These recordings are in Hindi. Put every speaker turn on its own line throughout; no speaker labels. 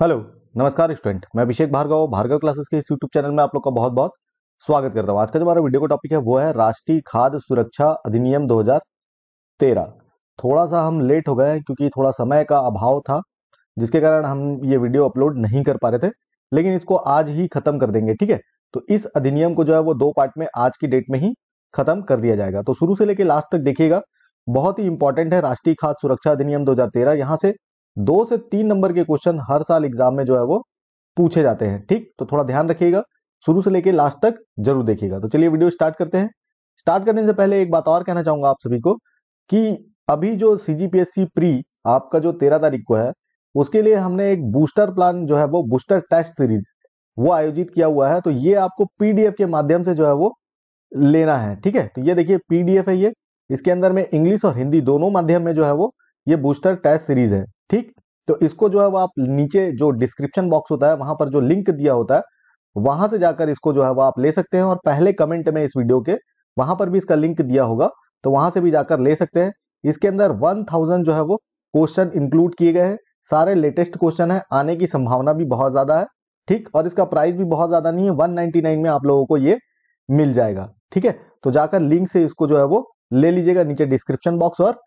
हेलो नमस्कार स्टूडेंट मैं अभिषेक भार्गव भार्गव क्लासेस के इस यूट्यूब चैनल में आप लोग का बहुत बहुत स्वागत करता हूँ आज का जो हमारा वीडियो का टॉपिक है वो है राष्ट्रीय खाद्य सुरक्षा अधिनियम 2013 थोड़ा सा हम लेट हो गए क्योंकि थोड़ा समय का अभाव था जिसके कारण हम ये वीडियो अपलोड नहीं कर पा रहे थे लेकिन इसको आज ही खत्म कर देंगे ठीक है तो इस अधिनियम को जो है वो दो पार्ट में आज की डेट में ही खत्म कर दिया जाएगा तो शुरू से लेकर लास्ट तक देखिएगा बहुत ही इंपॉर्टेंट है राष्ट्रीय खाद्य सुरक्षा अधिनियम 2013 यहाँ से दो से तीन नंबर के क्वेश्चन हर साल एग्जाम में जो है वो पूछे जाते हैं ठीक तो थोड़ा ध्यान रखिएगा शुरू से लेके लास्ट तक जरूर देखिएगा तो चलिए वीडियो स्टार्ट करते हैं स्टार्ट करने से पहले एक बात और कहना चाहूंगा आप सभी को कि अभी जो C G P S C pre आपका जो तेरह तारीख को है उसके लिए हमने एक बूस्टर प्लान जो है वो बूस्टर टेस्ट सीरीज वो आयोजित किया हुआ है तो ये आपको पीडीएफ के माध्यम से जो है वो लेना है ठीक है तो ये देखिए पीडीएफ है ये इसके अंदर में इंग्लिश और हिंदी दोनों माध्यम में जो है वो ये बूस्टर टेस्ट सीरीज है ठीक तो इसको जो है वो आप नीचे जो डिस्क्रिप्शन बॉक्स होता है वहां पर जो लिंक दिया होता है वहां से जाकर इसको जो है वो आप ले सकते हैं और पहले कमेंट में इस वीडियो के वहां पर भी इसका लिंक दिया होगा तो वहां से भी जाकर ले सकते हैं इसके अंदर 1000 जो है वो क्वेश्चन इंक्लूड किए गए हैं सारे लेटेस्ट क्वेश्चन है आने की संभावना भी बहुत ज्यादा है ठीक और इसका प्राइस भी बहुत ज्यादा नहीं है वन में आप लोगों को ये मिल जाएगा ठीक है तो जाकर लिंक से इसको जो है वो ले लीजिएगा नीचे डिस्क्रिप्शन बॉक्स और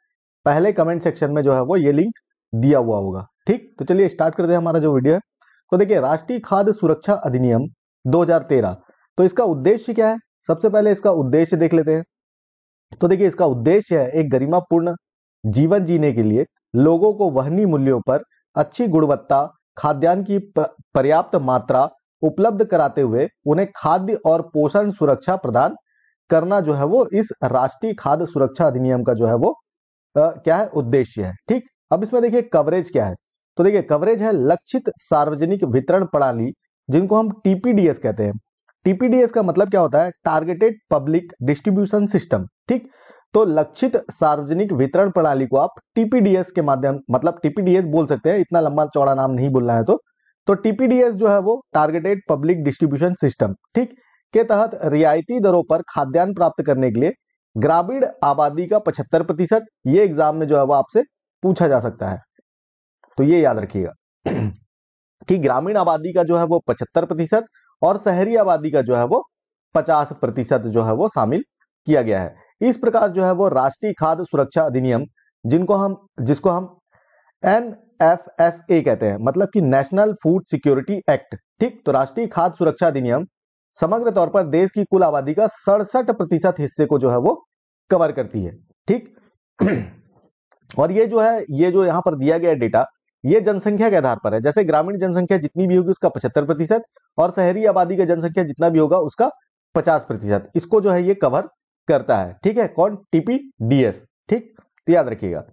पहले कमेंट सेक्शन में जो है वो ये लिंक दिया हुआ होगा ठीक तो चलिए स्टार्ट करते हैं हमारा जो वीडियो है तो देखिए राष्ट्रीय खाद्य सुरक्षा अधिनियम 2013 तो इसका उद्देश्य क्या है सबसे पहले इसका उद्देश्य देख लेते हैं तो देखिए इसका उद्देश्य है एक गरिमापूर्ण जीवन जीने के लिए लोगों को वहनी मूल्यों पर अच्छी गुणवत्ता खाद्यान्न की पर्याप्त मात्रा उपलब्ध कराते हुए उन्हें खाद्य और पोषण सुरक्षा प्रदान करना जो है वो इस राष्ट्रीय खाद्य सुरक्षा अधिनियम का जो है वो आ, क्या है उद्देश्य है ठीक अब इसमें देखिए कवरेज क्या है तो देखिए कवरेज है लक्षित सार्वजनिक वितरण प्रणाली जिनको हम टीपीडीएस कहते हैं टीपीडीएस का मतलब क्या होता है टारगेटेड पब्लिक डिस्ट्रीब्यूशन सिस्टम ठीक तो लक्षित सार्वजनिक वितरण प्रणाली को आप टीपीडीएस के माध्यम मतलब टीपीडीएस बोल सकते हैं इतना लंबा चौड़ा नाम नहीं बोलना है तो तो टीपीडीएस जो है वो टारगेटेड पब्लिक डिस्ट्रीब्यूशन सिस्टम ठीक के तहत रियायती दरों पर खाद्यान्न प्राप्त करने के लिए ग्रामीण आबादी का 75 प्रतिशत ये एग्जाम में जो है वो आपसे पूछा जा सकता है तो ये याद रखिएगा कि ग्रामीण आबादी का जो है वो पचहत्तर प्रतिशत और शहरी आबादी का जो है वो पचास प्रतिशत जो है वो शामिल किया गया है इस प्रकार जो है वो राष्ट्रीय खाद्य सुरक्षा अधिनियम जिनको हम जिसको हम एन एफ एस ए कहते हैं मतलब कि नेशनल फूड सिक्योरिटी एक्ट ठीक तो राष्ट्रीय खाद्य सुरक्षा अधिनियम समग्र तौर पर देश की कुल आबादी का सड़सठ प्रतिशत हिस्से को जो है वो कवर करती है ठीक और ये जो है ये जो यहाँ पर दिया गया डेटा ये जनसंख्या के आधार पर है जैसे ग्रामीण जनसंख्या जितनी भी होगी उसका पचहत्तर प्रतिशत और शहरी आबादी का जनसंख्या जितना भी होगा उसका पचास प्रतिशत इसको जो है ये कवर करता है ठीक है कौन टीपी एस ठीक तो याद रखिएगा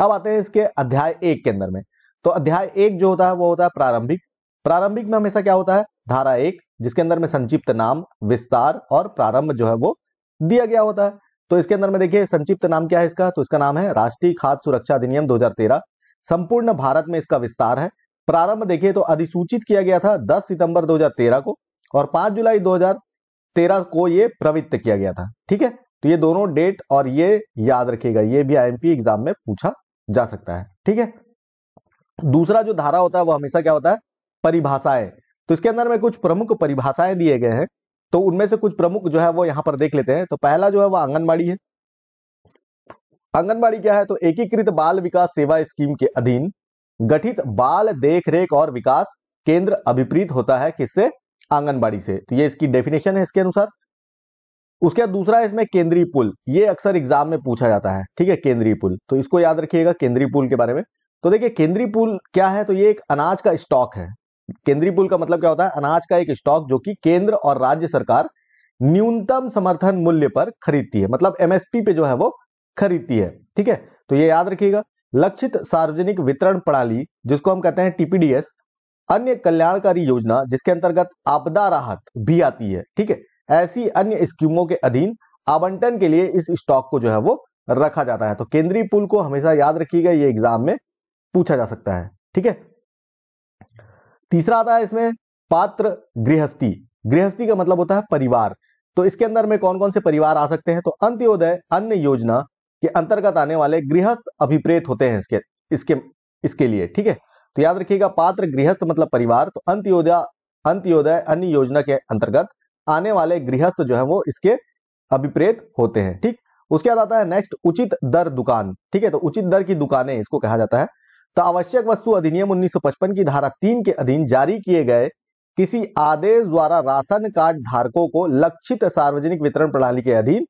अब आते हैं इसके अध्याय एक के अंदर में तो अध्याय एक जो होता है वो होता है प्रारंभिक प्रारंभिक में हमेशा क्या होता है धारा एक जिसके अंदर में संक्षिप्त नाम विस्तार और प्रारंभ जो है वो दिया गया होता है तो इसके अंदर में देखिए संक्षिप्त नाम क्या है इसका तो इसका नाम है राष्ट्रीय खाद्य सुरक्षा अधिनियम 2013 संपूर्ण भारत में इसका विस्तार है प्रारंभ देखिए तो अधिसूचित किया गया था 10 सितंबर 2013 को और 5 जुलाई 2013 को ये प्रवृत्त किया गया था ठीक है तो ये दोनों डेट और ये याद रखिएगा ये भी आई एग्जाम में पूछा जा सकता है ठीक है दूसरा जो धारा होता है वो हमेशा क्या होता है परिभाषाएं तो इसके अंदर में कुछ प्रमुख परिभाषाएं दिए गए हैं तो उनमें से कुछ प्रमुख जो है वो यहाँ पर देख लेते हैं तो पहला जो है वो आंगनबाड़ी है आंगनबाड़ी क्या है तो एकीकृत बाल विकास सेवा स्कीम के अधीन गठित बाल देखरेख और विकास केंद्र अभिप्रीत होता है किससे आंगनबाड़ी से तो ये इसकी डेफिनेशन है इसके अनुसार उसके बाद दूसरा है इसमें केंद्रीय पुल ये अक्सर एग्जाम में पूछा जाता है ठीक है केंद्रीय पुल तो इसको याद रखिएगा केंद्रीय पुल के बारे में तो देखिए केंद्रीय पुल क्या है तो ये एक अनाज का स्टॉक है केंद्रीय पुल का मतलब क्या होता है अनाज का एक स्टॉक जो कि केंद्र और राज्य सरकार न्यूनतम समर्थन मूल्य पर खरीदती है मतलब एमएसपी पे जो है वो खरीदती है ठीक है तो ये याद रखिएगा लक्षित सार्वजनिक वितरण प्रणाली जिसको हम कहते हैं टीपीडीएस अन्य कल्याणकारी योजना जिसके अंतर्गत आपदा राहत भी आती है ठीक है ऐसी अन्य स्कीमों के अधीन आवंटन के लिए इस स्टॉक को जो है वो रखा जाता है तो केंद्रीय पुल को हमेशा याद रखिएगा ये एग्जाम में पूछा जा सकता है ठीक है तीसरा आता है इसमें पात्र गृहस्थी गृहस्थी का मतलब होता है परिवार तो इसके अंदर में कौन कौन से परिवार आ सकते हैं तो अंत्योदय अन्न योजना के अंतर्गत आने वाले गृहस्थ अभिप्रेत होते हैं इसके इसके इसके लिए ठीक है तो याद रखिएगा पात्र गृहस्थ मतलब परिवार तो अंत्योदय अंत्योदय अन्य योजना के अंतर्गत आने वाले गृहस्थ जो है वो इसके अभिप्रेत होते हैं ठीक उसके बाद आता है नेक्स्ट उचित दर दुकान ठीक है तो उचित दर की दुकानें इसको कहा जाता है तो आवश्यक वस्तु अधिनियम 1955 की धारा तीन के अधीन जारी किए गए किसी आदेश द्वारा राशन कार्ड धारकों को लक्षित सार्वजनिक वितरण प्रणाली के अधीन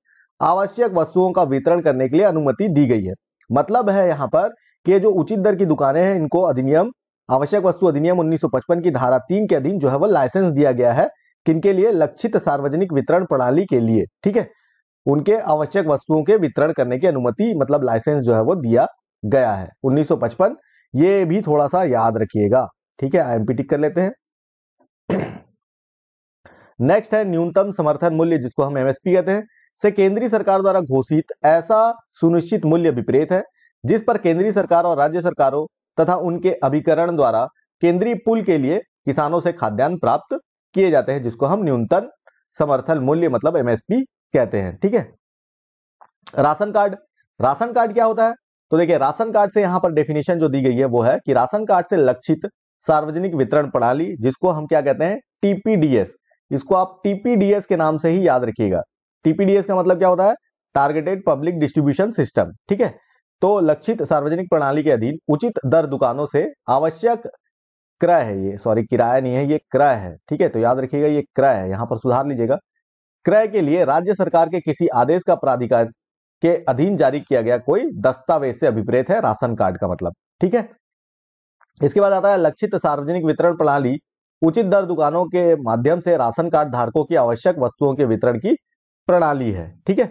आवश्यक वस्तुओं का वितरण करने के लिए अनुमति दी गई है मतलब है यहाँ पर कि जो उचित दर की दुकानें हैं इनको अधिनियम आवश्यक वस्तु अधिनियम 1955 की धारा तीन के अधीन जो है वो लाइसेंस दिया गया है किनके लिए लक्षित सार्वजनिक वितरण प्रणाली के लिए ठीक है उनके आवश्यक वस्तुओं के वितरण करने की अनुमति मतलब लाइसेंस जो है वो दिया गया है 1955 ये भी थोड़ा सा याद रखिएगा ठीक है आईएमपी टिक कर लेते हैं नेक्स्ट है न्यूनतम समर्थन मूल्य जिसको हम एमएसपी कहते हैं से केंद्रीय सरकार द्वारा घोषित ऐसा सुनिश्चित मूल्य विपरीत है जिस पर केंद्रीय सरकार और राज्य सरकारों तथा उनके अभिकरण द्वारा केंद्रीय पुल के लिए किसानों से खाद्यान्न प्राप्त किए जाते हैं जिसको हम न्यूनतम समर्थन मूल्य मतलब एमएसपी कहते हैं ठीक है राशन कार्ड राशन कार्ड क्या होता है तो देखिए राशन कार्ड से यहाँ पर डेफिनेशन जो दी गई है वो है कि राशन कार्ड से लक्षित सार्वजनिक वितरण प्रणाली जिसको हम क्या कहते हैं टीपीडीएस इसको आप टीपीडीएस के नाम से ही याद रखिएगा टीपीडीएस का मतलब क्या होता है टारगेटेड पब्लिक डिस्ट्रीब्यूशन सिस्टम ठीक है तो लक्षित सार्वजनिक प्रणाली के अधीन उचित दर दुकानों से आवश्यक क्रय है ये सॉरी किराया नहीं है ये क्रय है ठीक है तो याद रखिएगा ये क्रय है यहाँ पर सुधार लीजिएगा क्रय के लिए राज्य सरकार के किसी आदेश का प्राधिकार के अधीन जारी किया गया कोई दस्तावेज से अभिप्रेत है राशन कार्ड का मतलब ठीक है इसके बाद आता है लक्षित सार्वजनिक वितरण प्रणाली उचित दर दुकानों के माध्यम से राशन कार्ड धारकों की आवश्यक वस्तुओं के वितरण की प्रणाली है ठीक है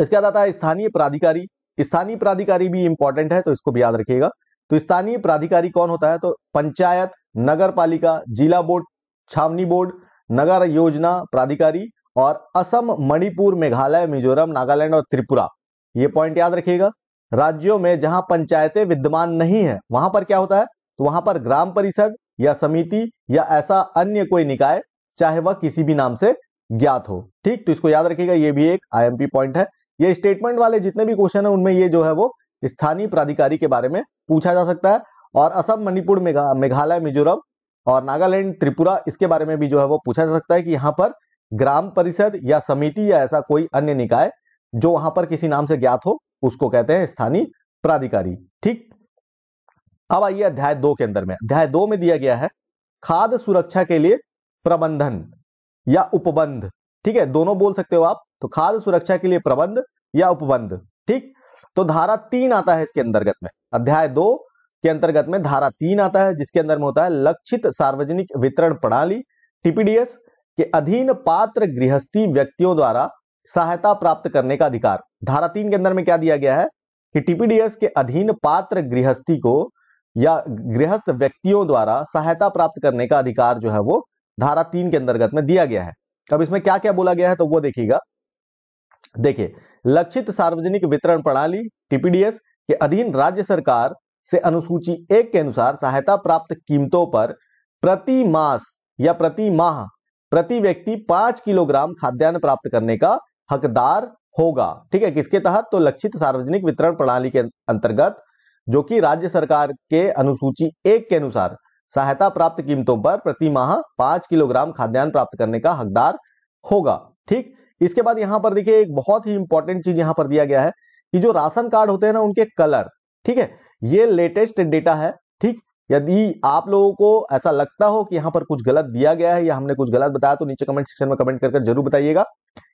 इसके बाद आता है स्थानीय प्राधिकारी स्थानीय प्राधिकारी भी इंपॉर्टेंट है तो इसको भी याद रखिएगा तो स्थानीय प्राधिकारी कौन होता है तो पंचायत नगर पालिका जिला बोर्ड छावनी बोर्ड नगर योजना प्राधिकारी और असम मणिपुर मेघालय मिजोरम नागालैंड और त्रिपुरा ये पॉइंट याद रखिएगा राज्यों में जहां पंचायतें विद्यमान नहीं है वहां पर क्या होता है तो वहां पर ग्राम परिषद या समिति या ऐसा अन्य कोई निकाय चाहे वह किसी भी नाम से ज्ञात हो ठीक तो इसको याद रखिएगा ये भी एक आईएमपी पॉइंट है ये स्टेटमेंट वाले जितने भी क्वेश्चन है उनमें ये जो है वो स्थानीय प्राधिकारी के बारे में पूछा जा सकता है और असम मणिपुर मेघालय मिजोरम और नागालैंड त्रिपुरा इसके बारे में भी जो है वो पूछा जा सकता है कि यहाँ पर ग्राम परिषद या समिति या ऐसा कोई अन्य निकाय जो वहां पर किसी नाम से ज्ञात हो उसको कहते हैं स्थानीय प्राधिकारी ठीक अब आइए अध्याय दो के अंदर में अध्याय दो में दिया गया है खाद्य सुरक्षा के लिए प्रबंधन या उपबंध ठीक है दोनों बोल सकते हो आप तो खाद्य सुरक्षा के लिए प्रबंध या उपबंध ठीक तो धारा तीन आता है इसके अंतर्गत में अध्याय दो के अंतर्गत में धारा तीन आता है जिसके अंदर में होता है लक्षित सार्वजनिक वितरण प्रणाली टीपीडीएस कि अधीन पात्र गृहस्थी व्यक्तियों द्वारा सहायता प्राप्त करने का अधिकार धारा तीन के अंदर में क्या दिया गया है कि टीपीडीएस के अधीन पात्र गृहस्थी को या गृहस्थ व्यक्तियों द्वारा सहायता प्राप्त करने का अधिकार जो है वो धारा तीन के अंतर्गत में दिया गया है अब इसमें क्या क्या बोला गया है तो वो देखिएगा देखिए लक्षित सार्वजनिक वितरण प्रणाली टीपीडीएस के अधीन राज्य सरकार से अनुसूची एक के अनुसार सहायता प्राप्त कीमतों पर प्रति मास या प्रति माह प्रति व्यक्ति पांच किलोग्राम खाद्यान्न प्राप्त करने का हकदार होगा ठीक है किसके तहत तो लक्षित सार्वजनिक वितरण प्रणाली के अंतर्गत जो कि राज्य सरकार के अनुसूची एक के अनुसार सहायता प्राप्त कीमतों पर प्रति माह पांच किलोग्राम खाद्यान्न प्राप्त करने का हकदार होगा ठीक इसके बाद यहां पर देखिए एक बहुत ही इंपॉर्टेंट चीज यहां पर दिया गया है कि जो राशन कार्ड होते हैं ना उनके कलर ठीक है ये लेटेस्ट डेटा है ठीक यदि आप लोगों को ऐसा लगता हो कि यहाँ पर कुछ गलत दिया गया है या हमने कुछ गलत बताया तो नीचे कमेंट सेक्शन में कमेंट करके जरूर बताइएगा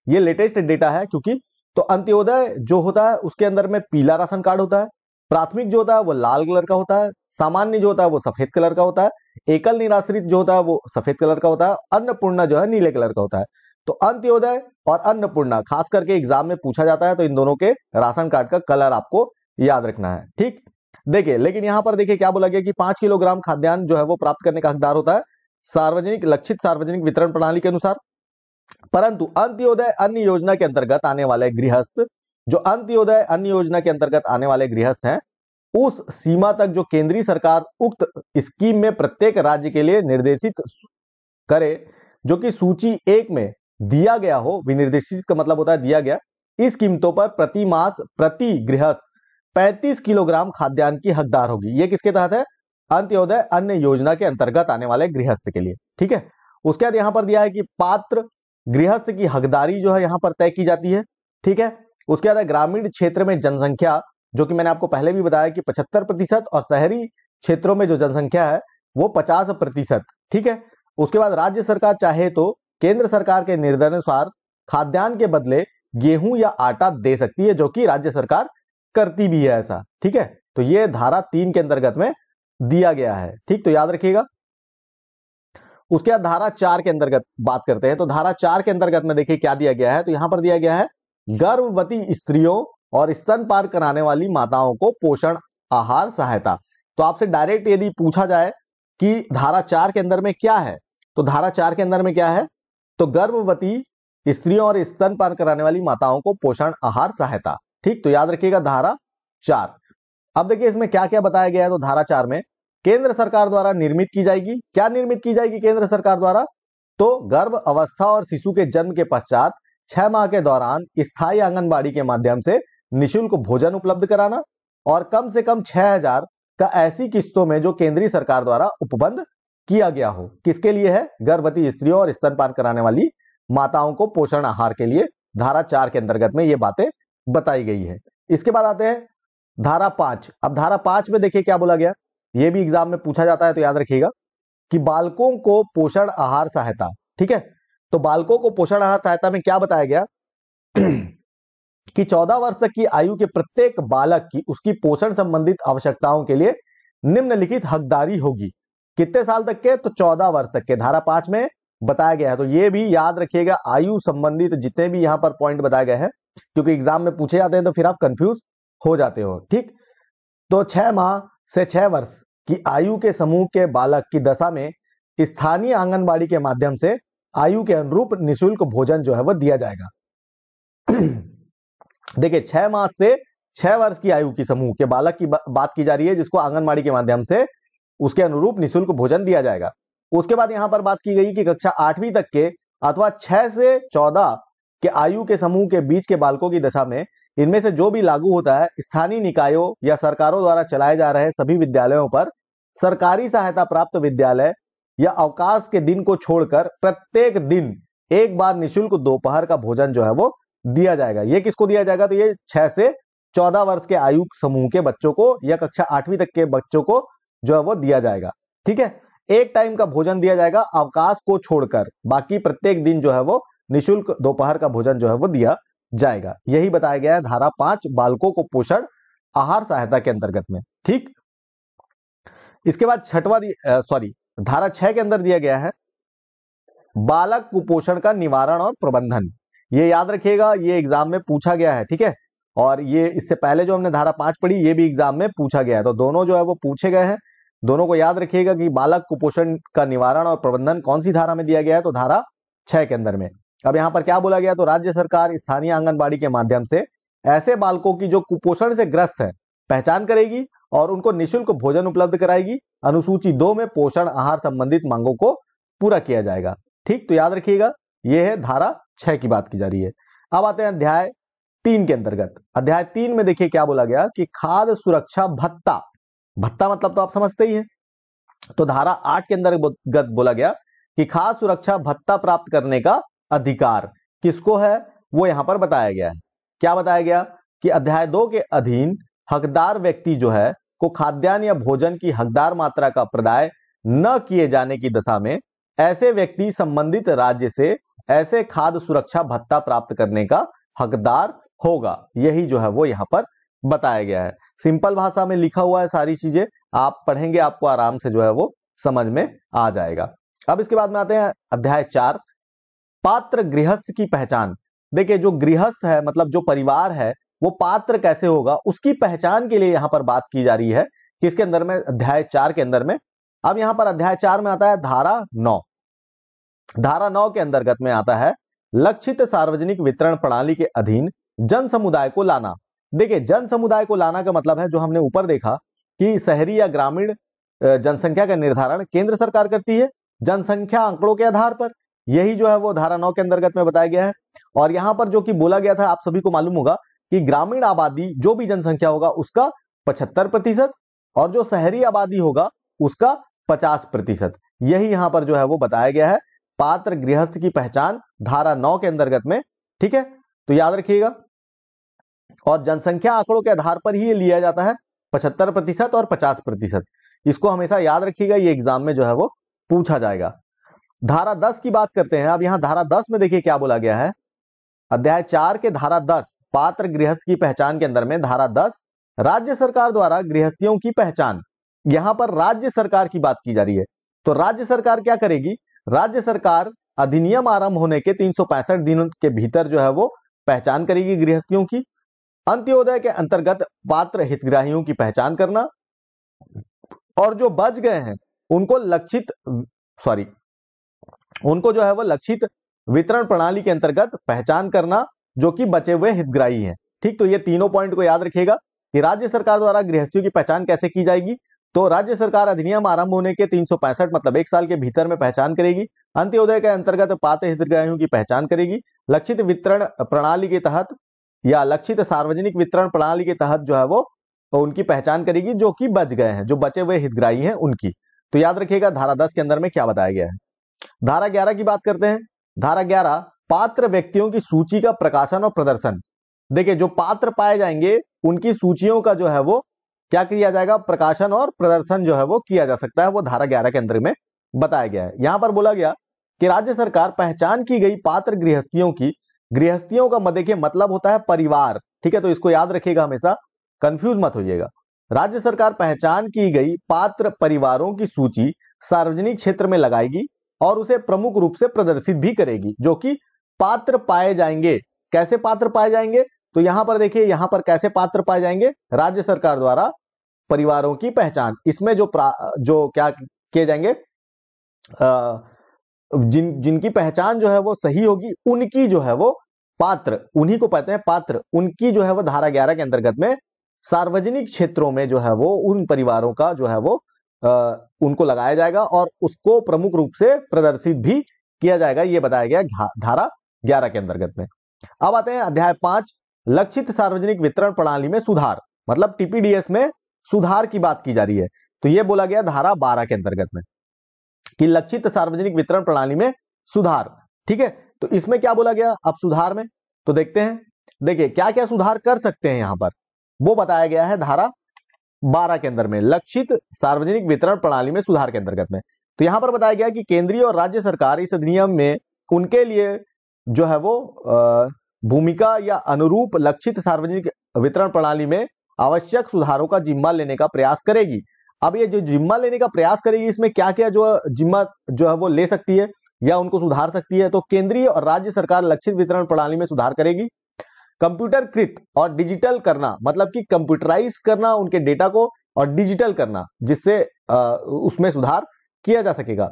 ये लेटेस्ट डेटा है क्योंकि तो अंत्योदय जो होता है उसके अंदर में पीला राशन कार्ड होता है प्राथमिक जो होता है वो लाल कलर का होता है सामान्य जो होता है वो सफेद कलर का होता है एकल निराश्रित जो होता है वो सफेद कलर का होता है अन्नपूर्णा जो है नीले कलर का होता है तो अंत्योदय और अन्नपूर्णा खास करके एग्जाम में पूछा जाता है तो इन दोनों के राशन कार्ड का कलर आपको याद रखना है ठीक देखिए लेकिन यहां पर देखिए क्या बोला गया कि पांच किलोग्राम खाद्यान्न जो है वो प्राप्त करने का हकदार होता है सार्वजनिक लक्षित सार्वजनिक वितरण प्रणाली के अनुसार परंतु अंत्योदय अन्य योजना के अंतर्गत आने वाले गृहस्थ जो अंत्योदय अन्य योजना के अंतर्गत आने वाले गृहस्थ हैं उस सीमा तक जो केंद्रीय सरकार उक्त स्कीम में प्रत्येक राज्य के लिए निर्देशित करे जो कि सूची एक में दिया गया हो विनिर्देशित का मतलब होता है दिया गया इस कीमतों पर प्रति मास प्रति गृहस्थ पैंतीस किलोग्राम खाद्यान्न की हकदार होगी ये किसके तहत है अंत्योदय अन्य योजना के अंतर्गत आने वाले गृहस्थ के लिए ठीक है उसके बाद यहां पर दिया है कि पात्र गृहस्थ की हकदारी जो है यहां पर तय की जाती है ठीक है उसके बाद ग्रामीण क्षेत्र में जनसंख्या जो कि मैंने आपको पहले भी बताया कि पचहत्तर प्रतिशत और शहरी क्षेत्रों में जो जनसंख्या है वो पचास प्रतिशत ठीक है उसके बाद राज्य सरकार चाहे तो केंद्र सरकार के निर्देशानुसार खाद्यान्न के बदले गेहूं या आटा दे सकती है जो कि राज्य सरकार करती भी है ऐसा ठीक है तो ये धारा तीन के अंतर्गत में दिया गया है ठीक तो याद रखिएगा उसके बाद धारा चार के अंतर्गत बात करते हैं तो धारा चार के अंतर्गत में देखिए क्या दिया गया है तो यहां पर दिया गया है गर्भवती स्त्रियों और स्तनपान कराने वाली माताओं को पोषण आहार सहायता तो आपसे डायरेक्ट यदि पूछा जाए कि धारा चार के अंदर में क्या है तो धारा चार के अंदर में क्या है तो गर्भवती स्त्रियों और स्तनपान कराने वाली माताओं को पोषण आहार सहायता ठीक तो याद रखिएगा धारा चार अब देखिए इसमें क्या क्या बताया गया है तो धारा चार में केंद्र सरकार द्वारा निर्मित की जाएगी क्या निर्मित की जाएगी केंद्र सरकार द्वारा तो गर्भ अवस्था और शिशु के जन्म के पश्चात छह माह के दौरान स्थायी आंगनबाड़ी के माध्यम से निशुल्क भोजन उपलब्ध कराना और कम से कम छह हजार का ऐसी किस्तों में जो केंद्रीय सरकार द्वारा उपबंध किया गया हो किसके लिए है गर्भवती स्त्रियों और स्तनपान कराने वाली माताओं को पोषण आहार के लिए धारा चार के अंतर्गत में ये बातें बताई गई है इसके बाद आते हैं धारा पांच अब धारा पांच में देखिए क्या बोला गया यह भी एग्जाम में पूछा जाता है तो याद रखिएगा कि बालकों को पोषण आहार सहायता ठीक है तो बालकों को पोषण आहार सहायता में क्या बताया गया कि 14 वर्ष तक की आयु के प्रत्येक बालक की उसकी पोषण संबंधित आवश्यकताओं के लिए निम्नलिखित हकदारी होगी कितने साल तक के तो 14 वर्ष तक के धारा पांच में बताया गया है तो ये भी याद रखिएगा आयु संबंधित तो जितने भी यहां पर पॉइंट बताए गए हैं क्योंकि एग्जाम में पूछे जाते हैं तो फिर आप कंफ्यूज हो जाते हो ठीक तो छह माह से छह वर्ष की आयु के समूह के बालक की दशा में स्थानीय आंगनबाड़ी के माध्यम से आयु के अनुरूप निःशुल्क भोजन जो है वह दिया जाएगा देखिए छह माह से छह वर्ष की आयु की समूह के बालक की बा, बात की जा रही है जिसको आंगनबाड़ी के माध्यम से उसके अनुरूप निशुल्क भोजन दिया जाएगा उसके बाद यहां पर बात की गई कि कक्षा आठवीं तक के अथवा छह से चौदह कि आयु के समूह के बीच के बालकों की दशा में इनमें से जो भी लागू होता है स्थानीय निकायों या सरकारों द्वारा चलाए जा रहे सभी विद्यालयों पर सरकारी सहायता प्राप्त विद्यालय या अवकाश के दिन को छोड़कर प्रत्येक दिन एक बार निशुल्क दोपहर का भोजन जो है वो दिया जाएगा ये किसको दिया जाएगा तो ये छह से चौदह वर्ष के आयु समूह के बच्चों को या कक्षा आठवीं तक के बच्चों को जो है वो दिया जाएगा ठीक है एक टाइम का भोजन दिया जाएगा अवकाश को छोड़कर बाकी प्रत्येक दिन जो है वो निशुल्क दोपहर का भोजन जो है वो दिया जाएगा यही बताया गया है धारा पांच बालकों को पोषण आहार सहायता के अंतर्गत में ठीक इसके बाद छठवा सॉरी धारा छह के अंदर दिया गया है बालक कुपोषण का निवारण और प्रबंधन ये याद रखिएगा ये एग्जाम में पूछा गया है ठीक है और ये इससे पहले जो हमने धारा पांच पढ़ी ये भी एग्जाम में पूछा गया है तो दोनों जो है वो पूछे गए हैं दोनों को याद रखिएगा कि बालक कुपोषण का निवारण और प्रबंधन कौन सी धारा में दिया गया है तो धारा छह के अंदर में अब यहाँ पर क्या बोला गया तो राज्य सरकार स्थानीय आंगनबाड़ी के माध्यम से ऐसे बालकों की जो कुपोषण से ग्रस्त है पहचान करेगी और उनको निःशुल्क भोजन उपलब्ध कराएगी अनुसूची दो में पोषण आहार संबंधित मांगों को पूरा किया जाएगा ठीक तो याद रखिएगा यह है धारा छह की बात की जा रही है अब आते हैं अध्याय तीन के अंतर्गत अध्याय तीन में देखिए क्या बोला गया कि खाद सुरक्षा भत्ता भत्ता मतलब तो आप समझते ही है तो धारा आठ के अंदर बोला गया कि खाद्य सुरक्षा भत्ता प्राप्त करने का अधिकार किसको है वो यहां पर बताया गया है क्या बताया गया कि अध्याय दो के अधीन हकदार व्यक्ति जो है को खाद्यान्न या भोजन की हकदार मात्रा का प्रदाय न किए जाने की दशा में ऐसे व्यक्ति संबंधित राज्य से ऐसे खाद्य सुरक्षा भत्ता प्राप्त करने का हकदार होगा यही जो है वो यहाँ पर बताया गया है सिंपल भाषा में लिखा हुआ है सारी चीजें आप पढ़ेंगे आपको आराम से जो है वो समझ में आ जाएगा अब इसके बाद में आते हैं अध्याय चार पात्र गृहस्थ की पहचान देखिए जो गृहस्थ है मतलब जो परिवार है वो पात्र कैसे होगा उसकी पहचान के लिए यहाँ पर बात की जा रही है किसके अंदर में अध्याय चार के अंदर में अब यहाँ पर अध्याय चार में आता है धारा नौ धारा नौ के अंतर्गत में आता है लक्षित सार्वजनिक वितरण प्रणाली के अधीन जन समुदाय को लाना देखिए जन समुदाय को लाना का मतलब है जो हमने ऊपर देखा कि शहरी या ग्रामीण जनसंख्या का निर्धारण केंद्र सरकार करती है जनसंख्या आंकड़ों के आधार पर यही जो है वो धारा नौ के अंतर्गत में बताया गया है और यहां पर जो कि बोला गया था आप सभी को मालूम होगा कि ग्रामीण आबादी जो भी जनसंख्या होगा उसका पचहत्तर प्रतिशत और जो शहरी आबादी होगा उसका पचास प्रतिशत यही यहां पर जो है वो बताया गया है पात्र गृहस्थ की पहचान धारा नौ के अंतर्गत में ठीक है तो याद रखिएगा और जनसंख्या आंकड़ों के आधार पर ही ये लिया जाता है पचहत्तर प्रतिशत और पचास प्रतिशत इसको हमेशा याद रखिएगा ये एग्जाम में जो है वो पूछा जाएगा धारा दस की बात करते हैं अब यहां धारा दस में देखिए क्या बोला गया है अध्याय चार के धारा दस पात्र गृहस्थ की पहचान के अंदर में धारा दस राज्य सरकार द्वारा गृहस्थियों की पहचान यहां पर राज्य सरकार की बात की जा रही है तो राज्य सरकार क्या करेगी राज्य सरकार अधिनियम आरंभ होने के तीन दिनों के भीतर जो है वो पहचान करेगी गृहस्थियों की अंत्योदय के अंतर्गत पात्र हितग्राहियों की पहचान करना और जो बच गए हैं उनको लक्षित सॉरी उनको जो है वो लक्षित वितरण प्रणाली के अंतर्गत पहचान करना जो कि बचे हुए हितग्राही है ठीक तो ये तीनों पॉइंट को याद रखिएगा कि राज्य सरकार द्वारा गृहस्थियों की पहचान कैसे की जाएगी तो राज्य सरकार अधिनियम आरंभ होने के तीन मतलब एक साल के भीतर में पहचान करेगी अंत्योदय के अंतर्गत पात्र हितग्राहियों की पहचान करेगी लक्षित वितरण प्रणाली के तहत या लक्षित सार्वजनिक वितरण प्रणाली के तहत जो है वो उनकी पहचान करेगी जो कि बच गए हैं जो बचे हुए हितग्राही हैं उनकी तो याद रखिएगा धारा दस के अंदर में क्या बताया गया है धारा ग्यारह की बात करते हैं धारा ग्यारह पात्र व्यक्तियों की सूची का प्रकाशन और प्रदर्शन देखिये जो पात्र पाए जाएंगे उनकी सूचियों का जो है वो क्या किया जाएगा प्रकाशन और प्रदर्शन जो है वो किया जा सकता है वो धारा ग्यारह के अंदर में बताया गया है यहां पर बोला गया कि राज्य सरकार पहचान की गई पात्र गृहस्थियों की गृहस्थियों का देखिए मतलब होता है परिवार ठीक है तो इसको याद रखिएगा हमेशा कंफ्यूज मत होइएगा राज्य सरकार पहचान की गई पात्र परिवारों की सूची सार्वजनिक क्षेत्र में लगाएगी और उसे प्रमुख रूप से प्रदर्शित भी करेगी जो कि पात्र पाए जाएंगे कैसे पात्र पाए जाएंगे तो यहां पर देखिए यहां पर कैसे पात्र पाए जाएंगे राज्य सरकार द्वारा परिवारों की पहचान इसमें जो जो क्या किए जाएंगे आ, जिन जिनकी पहचान जो है वो सही होगी उनकी जो है वो पात्र उन्हीं को कहते हैं पात्र उनकी जो है वो धारा ग्यारह के अंतर्गत में सार्वजनिक क्षेत्रों में जो है वो उन परिवारों का जो है वो उनको लगाया जाएगा और उसको प्रमुख रूप से प्रदर्शित भी किया जाएगा यह बताया गया धारा ग्यारह के अंतर्गत में अब आते हैं अध्याय पांच लक्षित सार्वजनिक वितरण प्रणाली में सुधार मतलब टीपीडीएस में सुधार की बात की जा रही है तो यह बोला गया धारा बारह के अंतर्गत में कि लक्षित सार्वजनिक वितरण प्रणाली में सुधार ठीक है तो इसमें क्या बोला गया अब सुधार में तो देखते हैं देखिए क्या क्या सुधार कर सकते हैं यहां पर वो बताया गया है धारा बारह के अंदर में लक्षित सार्वजनिक वितरण प्रणाली में सुधार के अंतर्गत में तो यहां पर बताया गया कि केंद्रीय और राज्य सरकार इस अधिनियम में उनके लिए जो है वो भूमिका या अनुरूप लक्षित सार्वजनिक वितरण प्रणाली में आवश्यक सुधारों का जिम्मा लेने का प्रयास करेगी अब ये जो जिम्मा लेने का प्रयास करेगी इसमें क्या क्या जो जिम्मा जो है वो ले सकती है या उनको सुधार सकती है तो केंद्रीय और राज्य सरकार लक्षित वितरण प्रणाली में सुधार करेगी कंप्यूटरकृत और डिजिटल करना मतलब कि कंप्यूटराइज करना उनके डेटा को और डिजिटल करना जिससे उसमें सुधार किया जा सकेगा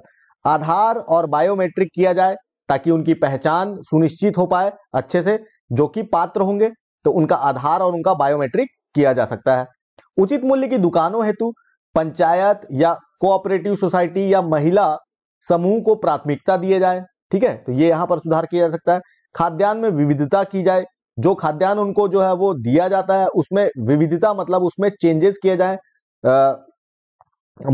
आधार और बायोमेट्रिक किया जाए ताकि उनकी पहचान सुनिश्चित हो पाए अच्छे से जो कि पात्र होंगे तो उनका आधार और उनका बायोमेट्रिक किया जा सकता है उचित मूल्य की दुकानों हेतु पंचायत या कोऑपरेटिव सोसाइटी या महिला समूह को प्राथमिकता दिए जाए ठीक है तो ये यहां पर सुधार किया जा सकता है खाद्यान्न में विविधता की जाए जो खाद्यान्न उनको जो है वो दिया जाता है उसमें विविधता मतलब उसमें चेंजेस किए जाए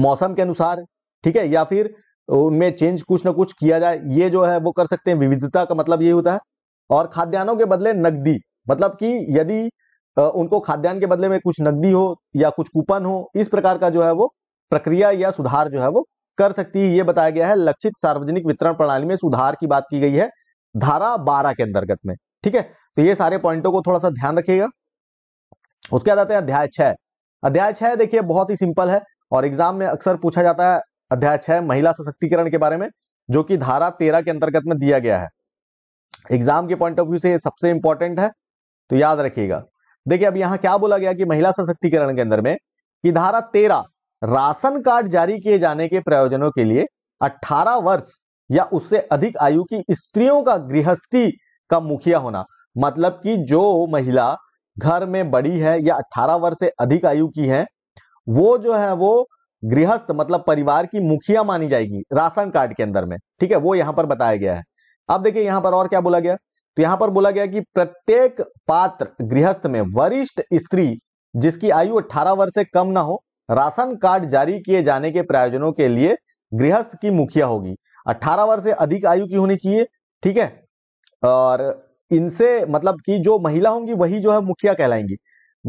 मौसम के अनुसार ठीक है या फिर उनमें चेंज कुछ ना कुछ किया जाए ये जो है वो कर सकते हैं विविधता का मतलब ये होता है और खाद्यान्नों के बदले नकदी मतलब कि यदि उनको खाद्यान्न के बदले में कुछ नकदी हो या कुछ कूपन हो इस प्रकार का जो है वो प्रक्रिया या सुधार जो है वो कर सकती है ये बताया गया है लक्षित सार्वजनिक वितरण प्रणाली में सुधार की बात की गई है धारा बारह के अंतर्गत में ठीक है तो ये सारे पॉइंटों को थोड़ा सा ध्यान रखिएगा उसके बाद आते हैं अध्याय छः अध्याय छह देखिए बहुत ही सिंपल है और एग्जाम में अक्सर पूछा जाता है अध्याय छह महिला सशक्तिकरण के बारे में जो कि धारा तेरह के अंतर्गत में दिया गया है एग्जाम के पॉइंट ऑफ व्यू से ये सबसे इंपॉर्टेंट है तो याद रखिएगा देखिए अब यहाँ क्या बोला गया कि महिला सशक्तिकरण के अंदर में कि धारा तेरह राशन कार्ड जारी किए जाने के प्रयोजनों के लिए अठारह वर्ष या उससे अधिक आयु की स्त्रियों का गृहस्थी का मुखिया होना मतलब कि जो महिला घर में बड़ी है या 18 वर्ष से अधिक आयु की है वो जो है वो गृहस्थ मतलब परिवार की मुखिया मानी जाएगी राशन कार्ड के अंदर में ठीक है वो यहां पर बताया गया है अब देखिए यहां पर और क्या बोला गया तो यहां पर बोला गया कि प्रत्येक पात्र गृहस्थ में वरिष्ठ स्त्री जिसकी आयु 18 वर्ष से कम ना हो राशन कार्ड जारी किए जाने के प्रयोजनों के लिए गृहस्थ की मुखिया होगी 18 वर्ष से अधिक आयु की होनी चाहिए ठीक है और इनसे मतलब कि जो महिला होंगी वही जो है मुखिया कहलाएंगी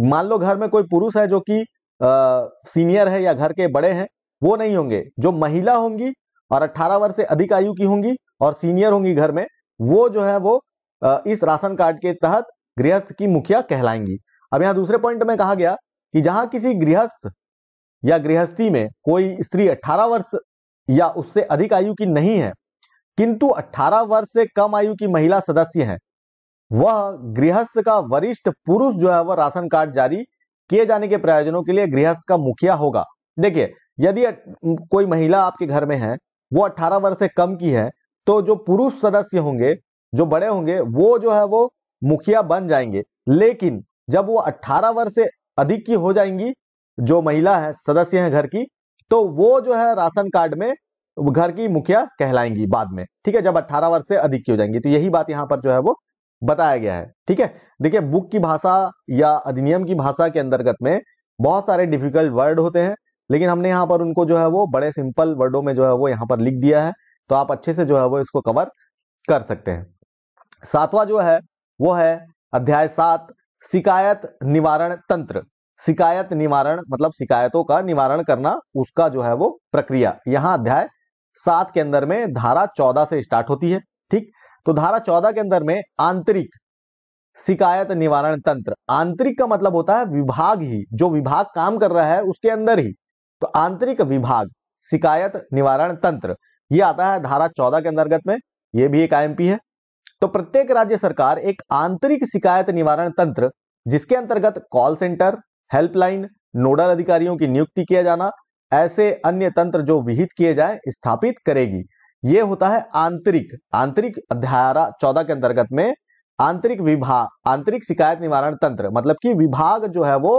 मान लो घर में कोई पुरुष है जो कि सीनियर है या घर के बड़े हैं वो नहीं होंगे जो महिला होंगी और 18 वर्ष से अधिक आयु की होंगी और सीनियर होंगी घर में वो जो है वो इस राशन कार्ड के तहत गृहस्थ की मुखिया कहलाएंगी अब यहाँ दूसरे पॉइंट में कहा गया कि जहां किसी गृहस्थ या गृहस्थी में कोई स्त्री 18 वर्ष या उससे अधिक आयु की नहीं है किंतु 18 वर्ष से कम आयु की महिला सदस्य है वह गृहस्थ का वरिष्ठ पुरुष जो है वह राशन कार्ड जारी किए जाने के प्रयोजनों के लिए गृहस्थ का मुखिया होगा देखिए यदि कोई महिला आपके घर में है वो 18 वर्ष से कम की है तो जो पुरुष सदस्य होंगे जो बड़े होंगे वो जो है वो मुखिया बन जाएंगे लेकिन जब वो 18 वर्ष से अधिक की हो जाएंगी जो महिला है सदस्य है घर की तो वो जो है राशन कार्ड में घर की मुखिया कहलाएंगी बाद में ठीक है जब 18 वर्ष से अधिक की हो जाएंगी तो यही बात यहां पर जो है वो बताया गया है ठीक है देखिए बुक की भाषा या अधिनियम की भाषा के अंतर्गत में बहुत सारे डिफिकल्ट वर्ड होते हैं लेकिन हमने यहाँ पर उनको जो है वो बड़े सिंपल वर्डों में जो है वो यहाँ पर लिख दिया है तो आप अच्छे से जो है वो इसको कवर कर सकते हैं सातवां जो है वो है अध्याय सात शिकायत निवारण तंत्र शिकायत निवारण मतलब शिकायतों का निवारण करना उसका जो है वो प्रक्रिया यहाँ अध्याय सात के अंदर में धारा चौदह से स्टार्ट होती है ठीक तो धारा चौदह के अंदर में आंतरिक शिकायत निवारण तंत्र आंतरिक का मतलब होता है विभाग ही जो विभाग काम कर रहा है उसके अंदर ही तो आंतरिक विभाग शिकायत निवारण तंत्र ये आता है धारा चौदह के अंतर्गत में ये भी एक आई है तो प्रत्येक राज्य सरकार एक आंतरिक शिकायत निवारण तंत्र जिसके अंतर्गत कॉल सेंटर हेल्पलाइन नोडल अधिकारियों की नियुक्ति किया जाना ऐसे अन्य तंत्र जो विहित किए जाए स्थापित करेगी ये होता है आंतरिक आंतरिक अध्यारा चौदह के अंतर्गत में आंतरिक विभाग आंतरिक शिकायत निवारण तंत्र मतलब कि विभाग जो है वो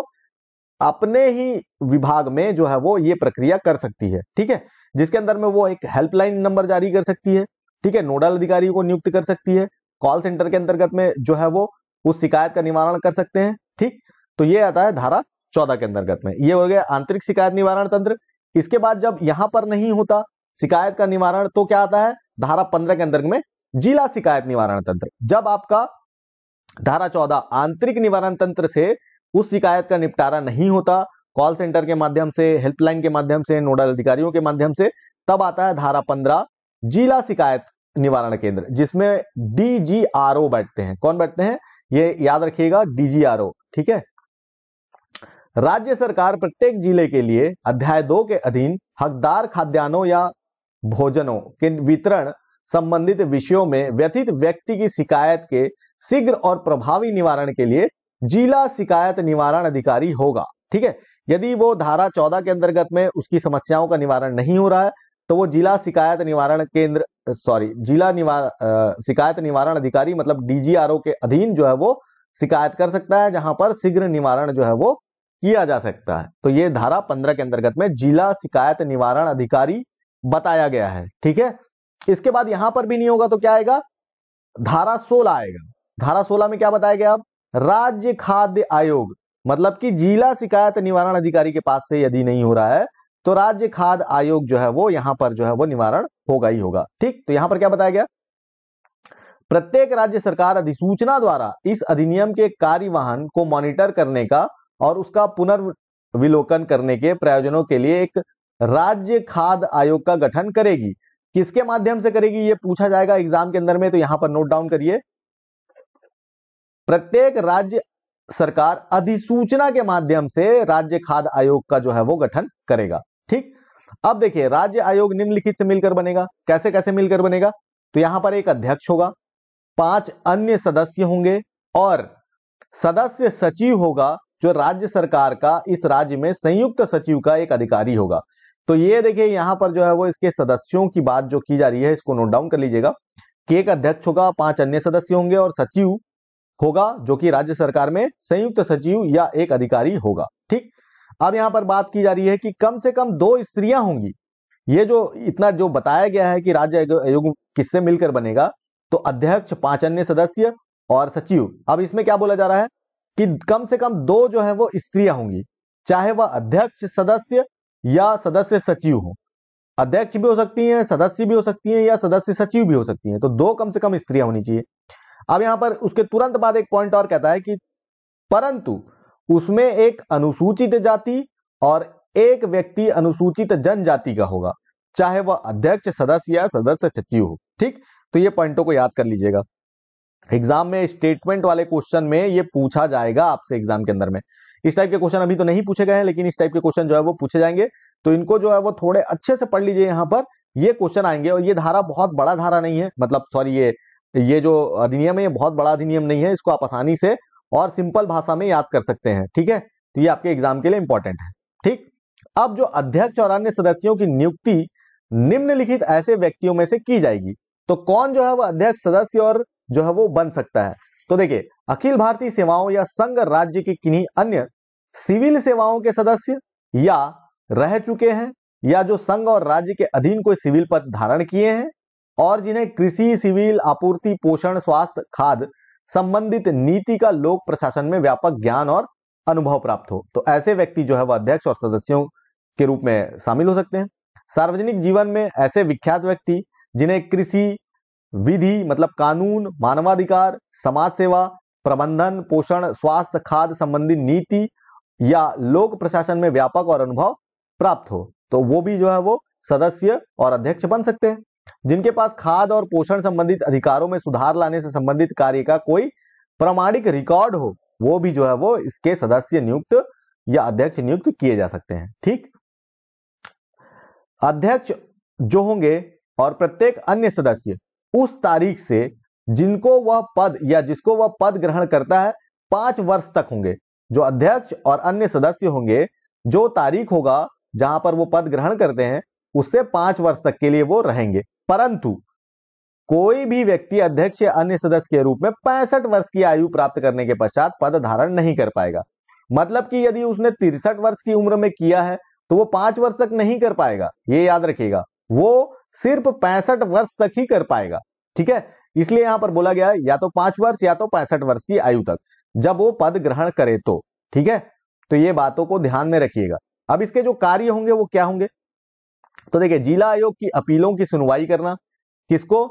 अपने ही विभाग में जो है वो ये प्रक्रिया कर सकती है ठीक है जिसके अंदर में वो एक हेल्पलाइन नंबर जारी कर सकती है ठीक है नोडल अधिकारी को नियुक्त कर सकती है कॉल सेंटर के अंतर्गत में जो है वो उस शिकायत का निवारण कर सकते हैं ठीक तो ये आता है धारा चौदह के अंतर्गत में ये हो गया आंतरिक शिकायत निवारण तंत्र इसके बाद जब यहां पर नहीं होता शिकायत का निवारण तो क्या आता है धारा पंद्रह के अंतर्गत में जिला शिकायत निवारण तंत्र जब आपका धारा चौदह आंतरिक निवारण तंत्र से उस शिकायत का निपटारा नहीं होता कॉल सेंटर के माध्यम से हेल्पलाइन के माध्यम से नोडल अधिकारियों के माध्यम से तब आता है धारा पंद्रह जिला शिकायत निवारण केंद्र जिसमें डीजीआरओ बैठते हैं कौन बैठते हैं ये याद रखिएगा डीजीआरओ ठीक है राज्य सरकार प्रत्येक जिले के लिए अध्याय दो के अधीन हकदार खाद्यान्नों या भोजनों के वितरण संबंधित विषयों में व्यथित व्यक्ति की शिकायत के शीघ्र और प्रभावी निवारण के लिए जिला शिकायत निवारण अधिकारी होगा ठीक है यदि वो धारा चौदह के अंतर्गत में उसकी समस्याओं का निवारण नहीं हो रहा है तो वो जिला शिकायत निवारण केंद्र सॉरी जिला निवार शिकायत निवारण अधिकारी मतलब डीजीआरओ के अधीन जो है वो शिकायत कर सकता है जहां पर शीघ्र निवारण जो है वो किया जा सकता है तो ये धारा पंद्रह के अंतर्गत में जिला शिकायत निवारण अधिकारी बताया गया है ठीक है इसके बाद यहां पर भी नहीं होगा तो क्या आएगा धारा सोलह आएगा धारा सोलह में क्या बताया गया अब राज्य खाद्य आयोग मतलब कि जिला शिकायत निवारण अधिकारी के पास से यदि नहीं हो रहा है तो राज्य खाद्य आयोग जो है वो यहां पर जो है वो निवारण होगा ही होगा ठीक तो यहां पर क्या बताया गया प्रत्येक राज्य सरकार अधिसूचना द्वारा इस अधिनियम के कार्यवाहन को मॉनिटर करने का और उसका पुनर्विलोकन करने के प्रयोजनों के लिए एक राज्य खाद्य आयोग का गठन करेगी किसके माध्यम से करेगी ये पूछा जाएगा एग्जाम के अंदर में तो यहां पर नोट डाउन करिए प्रत्येक राज्य सरकार अधिसूचना के माध्यम से राज्य खाद्य आयोग का जो है वो गठन करेगा ठीक अब देखिए राज्य आयोग निम्नलिखित से मिलकर बनेगा कैसे कैसे मिलकर बनेगा तो यहां पर एक अध्यक्ष होगा पांच अन्य सदस्य होंगे और सदस्य सचिव होगा जो राज्य सरकार का इस राज्य में संयुक्त सचिव का एक अधिकारी होगा तो ये देखिए यहां पर जो है वो इसके सदस्यों की बात जो की जा रही है इसको नोट डाउन कर लीजिएगा कि एक अध्यक्ष होगा पांच अन्य सदस्य होंगे और सचिव होगा जो कि राज्य सरकार में संयुक्त सचिव या एक अधिकारी होगा ठीक अब यहाँ पर बात की जा रही है कि कम से कम दो स्त्रियां होंगी ये जो इतना जो बताया गया है कि राज्य आयोग किससे मिलकर बनेगा तो अध्यक्ष पांच अन्य सदस्य और सचिव अब इसमें क्या बोला जा रहा है कि कम से कम दो जो है वो स्त्रियां होंगी चाहे वह अध्यक्ष सदस्य या सदस्य सचिव हो अध्यक्ष भी हो सकती हैं सदस्य भी हो सकती हैं या सदस्य सचिव भी हो सकती हैं तो दो कम से कम स्त्रियां होनी चाहिए अब यहां पर उसके तुरंत बाद एक पॉइंट और कहता है कि परंतु उसमें एक अनुसूचित जाति और एक व्यक्ति अनुसूचित जनजाति का होगा चाहे वह अध्यक्ष सदस्य या सदस्य सचिव हो ठीक तो ये पॉइंटों को याद कर लीजिएगा एग्जाम में स्टेटमेंट वाले क्वेश्चन में ये पूछा जाएगा आपसे एग्जाम के अंदर में इस टाइप के क्वेश्चन अभी तो नहीं पूछे गए हैं लेकिन इस टाइप के क्वेश्चन जो है वो पूछे जाएंगे तो इनको जो है वो थोड़े अच्छे से पढ़ लीजिए यहाँ पर ये क्वेश्चन आएंगे और ये धारा बहुत बड़ा धारा नहीं है मतलब सॉरी ये ये जो अधिनियम है ये बहुत बड़ा अधिनियम नहीं है इसको आप आसानी से और सिंपल भाषा में याद कर सकते हैं ठीक है तो ये आपके एग्जाम के लिए इंपॉर्टेंट है ठीक अब जो अध्यक्ष और अन्य सदस्यों की नियुक्ति निम्नलिखित ऐसे व्यक्तियों में से की जाएगी तो कौन जो है वो अध्यक्ष सदस्य और जो है वो बन सकता है तो देखिये अखिल भारतीय सेवाओं या संघ राज्य के किन्हीं अन्य सिविल सेवाओं के सदस्य या रह चुके हैं या जो संघ और राज्य के अधीन कोई सिविल पद धारण किए हैं और जिन्हें कृषि सिविल आपूर्ति पोषण स्वास्थ्य खाद्य संबंधित नीति का लोक प्रशासन में व्यापक ज्ञान और अनुभव प्राप्त हो तो ऐसे व्यक्ति जो है वह अध्यक्ष और सदस्यों के रूप में शामिल हो सकते हैं सार्वजनिक जीवन में ऐसे विख्यात व्यक्ति जिन्हें कृषि विधि मतलब कानून मानवाधिकार समाज सेवा प्रबंधन पोषण स्वास्थ्य खाद संबंधी नीति या लोक प्रशासन में व्यापक और अनुभव प्राप्त हो तो वो भी जो है वो सदस्य और अध्यक्ष बन सकते हैं जिनके पास खाद और पोषण संबंधित अधिकारों में सुधार लाने से संबंधित कार्य का कोई प्रमाणिक रिकॉर्ड हो वो भी जो है वो इसके सदस्य नियुक्त या अध्यक्ष नियुक्त किए जा सकते हैं ठीक अध्यक्ष जो होंगे और प्रत्येक अन्य सदस्य उस तारीख से जिनको वह पद या जिसको वह पद ग्रहण करता है पांच वर्ष तक होंगे जो अध्यक्ष और अन्य सदस्य होंगे जो तारीख होगा जहां पर वो पद ग्रहण करते हैं उससे पांच वर्ष तक के लिए वो रहेंगे परंतु कोई भी व्यक्ति अध्यक्ष या अन्य सदस्य के रूप में पैंसठ वर्ष की आयु प्राप्त करने के पश्चात पद धारण नहीं कर पाएगा मतलब कि यदि उसने तिरसठ वर्ष की उम्र में किया है तो वो पांच वर्ष तक नहीं कर पाएगा ये याद रखिएगा वो सिर्फ पैंसठ वर्ष तक ही कर पाएगा ठीक है इसलिए यहां पर बोला गया या तो पांच वर्ष या तो पैंसठ वर्ष की आयु तक जब वो पद ग्रहण करे तो ठीक है तो ये बातों को ध्यान में रखिएगा अब इसके जो कार्य होंगे वो क्या होंगे तो देखिए जिला आयोग की अपीलों की सुनवाई करना किसको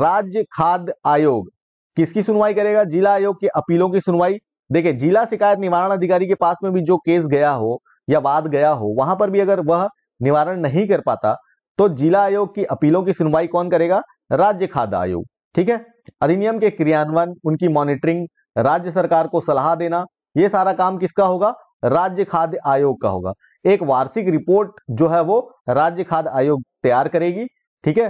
राज्य खाद्य आयोग किसकी सुनवाई करेगा जिला आयोग की अपीलों की सुनवाई देखिए जिला शिकायत निवारण अधिकारी के पास में भी जो केस गया हो या वाद गया हो वहां पर भी अगर वह निवारण नहीं कर पाता तो जिला आयोग की अपीलों की सुनवाई कौन करेगा राज्य खाद्य आयोग ठीक है अधिनियम के क्रियान्वयन उनकी मॉनिटरिंग राज्य सरकार को सलाह देना ये सारा काम किसका होगा राज्य खाद्य आयोग का होगा एक वार्षिक रिपोर्ट जो है वो राज्य खाद्य आयोग तैयार करेगी ठीक है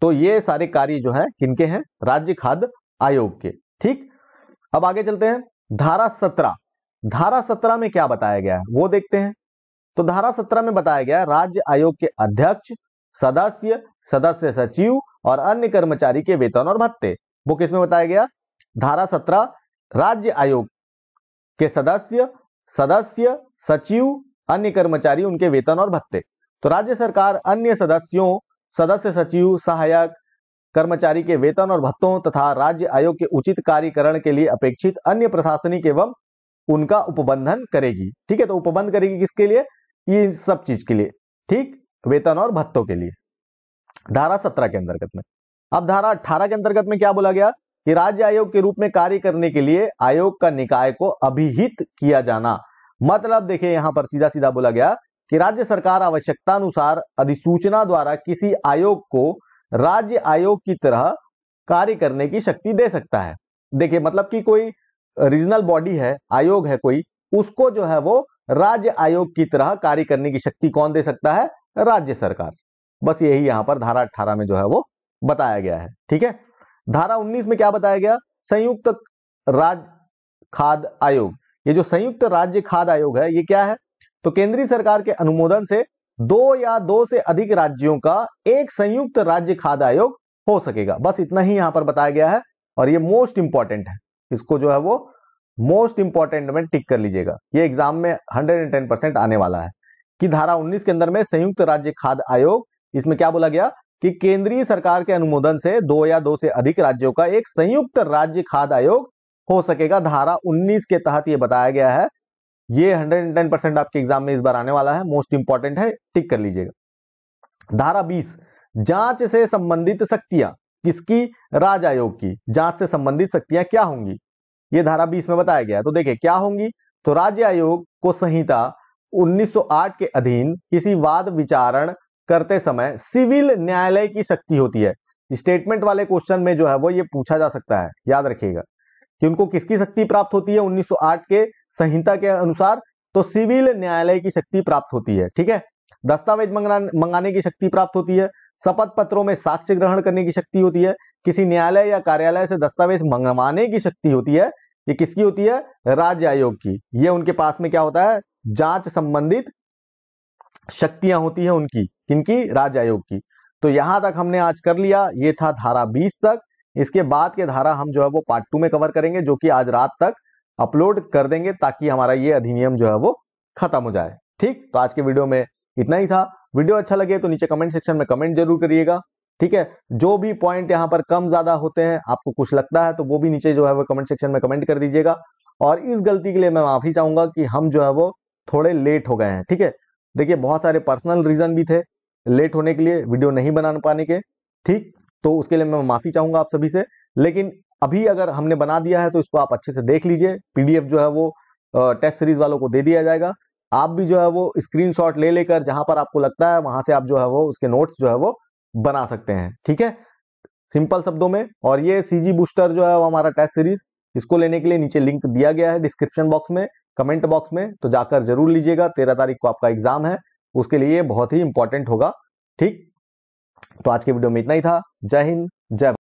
तो ये सारे कार्य जो है किनके हैं राज्य खाद्य आयोग के ठीक अब आगे चलते हैं धारा सत्रह धारा सत्रह में क्या बताया गया है वो देखते हैं तो धारा सत्रह में बताया गया राज्य आयोग के अध्यक्ष सदस्य सदस्य सचिव और अन्य कर्मचारी के वेतन और भत्ते वो किसमें बताया गया धारा सत्रह राज्य आयोग के सदस्य सदस्य सचिव अन्य कर्मचारी उनके वेतन और भत्ते तो राज्य सरकार अन्य सदस्यों सदस्य सचिव सहायक कर्मचारी के वेतन और भत्तों तथा राज्य आयोग के उचित कार्यकरण के लिए अपेक्षित अन्य प्रशासनिक एवं उनका उपबंधन करेगी ठीक है तो उपबंध करेगी किसके लिए ये सब चीज के लिए ठीक वेतन और भत्तों के लिए धारा सत्रह के अंतर्गत में अब धारा अठारह के अंतर्गत में क्या बोला गया कि राज्य आयोग के रूप में कार्य करने के लिए आयोग का निकाय को अभिहित किया जाना मतलब देखिए यहां पर सीधा सीधा बोला गया कि राज्य सरकार आवश्यकता अनुसार अधिसूचना द्वारा किसी आयोग को राज्य आयोग की तरह कार्य करने की शक्ति दे सकता है देखिए मतलब कि कोई रीजनल बॉडी है आयोग है कोई उसको जो है वो राज्य आयोग की तरह कार्य करने की शक्ति कौन दे सकता है राज्य सरकार बस यही यहां पर धारा अट्ठारह में जो है वो बताया गया है ठीक है धारा उन्नीस में क्या बताया गया संयुक्त राज्य खाद आयोग ये जो संयुक्त राज्य खाद आयोग है ये क्या है तो केंद्रीय सरकार के अनुमोदन से दो या दो से अधिक राज्यों का एक संयुक्त राज्य खाद आयोग हो सकेगा बस इतना ही यहां पर बताया गया है और ये मोस्ट इंपॉर्टेंट है इसको जो है वो मोस्ट इंपॉर्टेंट में टिक कर लीजिएगा ये एग्जाम में 110 परसेंट आने वाला है कि धारा 19 के अंदर में संयुक्त राज्य खाद आयोग इसमें क्या बोला गया कि केंद्रीय सरकार के अनुमोदन से दो या दो से अधिक राज्यों का एक संयुक्त राज्य खाद्य आयोग हो सकेगा धारा 19 के तहत ये बताया गया है ये 110 परसेंट आपके एग्जाम में इस बार आने वाला है मोस्ट इंपॉर्टेंट है टिक कर लीजिएगा धारा 20 जांच से संबंधित शक्तियां किसकी राज आयोग की जांच से संबंधित शक्तियां क्या होंगी ये धारा 20 में बताया गया तो देखिए क्या होंगी तो राज्य आयोग को संहिता 1908 के अधीन किसी वाद विचारण करते समय सिविल न्यायालय की शक्ति होती है स्टेटमेंट वाले क्वेश्चन में जो है वो ये पूछा जा सकता है याद रखिएगा कि उनको किसकी शक्ति प्राप्त होती है 1908 के संहिता के अनुसार तो सिविल न्यायालय की शक्ति प्राप्त होती है ठीक है दस्तावेज मंगाने की शक्ति प्राप्त होती है शपथ पत्रों में साक्ष्य ग्रहण करने की शक्ति होती है किसी न्यायालय या कार्यालय से दस्तावेज मंगवाने की शक्ति होती है ये किसकी होती है राज्य आयोग की ये उनके पास में क्या होता है जांच संबंधित शक्तियां होती है उनकी किनकी राज आयोग की तो यहां तक हमने आज कर लिया ये था धारा बीस तक इसके बाद के धारा हम जो है वो पार्ट टू में कवर करेंगे जो कि आज रात तक अपलोड कर देंगे ताकि हमारा ये अधिनियम जो है वो खत्म हो जाए ठीक तो आज के वीडियो में इतना ही था वीडियो अच्छा लगे तो नीचे कमेंट सेक्शन में कमेंट जरूर करिएगा ठीक है जो भी पॉइंट यहाँ पर कम ज्यादा होते हैं आपको कुछ लगता है तो वो भी नीचे जो है वो कमेंट सेक्शन में कमेंट कर दीजिएगा और इस गलती के लिए मैं माफी चाहूंगा कि हम जो है वो थोड़े लेट हो गए हैं ठीक है देखिए बहुत सारे पर्सनल रीजन भी थे लेट होने के लिए वीडियो नहीं बना पाने के ठीक तो उसके लिए मैं माफ़ी चाहूंगा आप सभी से लेकिन अभी अगर हमने बना दिया है तो इसको आप अच्छे से देख लीजिए पीडीएफ जो है वो टेस्ट सीरीज वालों को दे दिया जाएगा आप भी जो है वो स्क्रीनशॉट ले लेकर जहां पर आपको लगता है वहां से आप जो है वो उसके नोट्स जो है वो बना सकते हैं ठीक है सिंपल शब्दों में और ये सीजी बूस्टर जो है वो हमारा टेस्ट सीरीज इसको लेने के लिए नीचे लिंक दिया गया है डिस्क्रिप्शन बॉक्स में कमेंट बॉक्स में तो जाकर जरूर लीजिएगा तेरह तारीख को आपका एग्जाम है उसके लिए बहुत ही इंपॉर्टेंट होगा ठीक तो आज के वीडियो में इतना ही था जय हिंद जय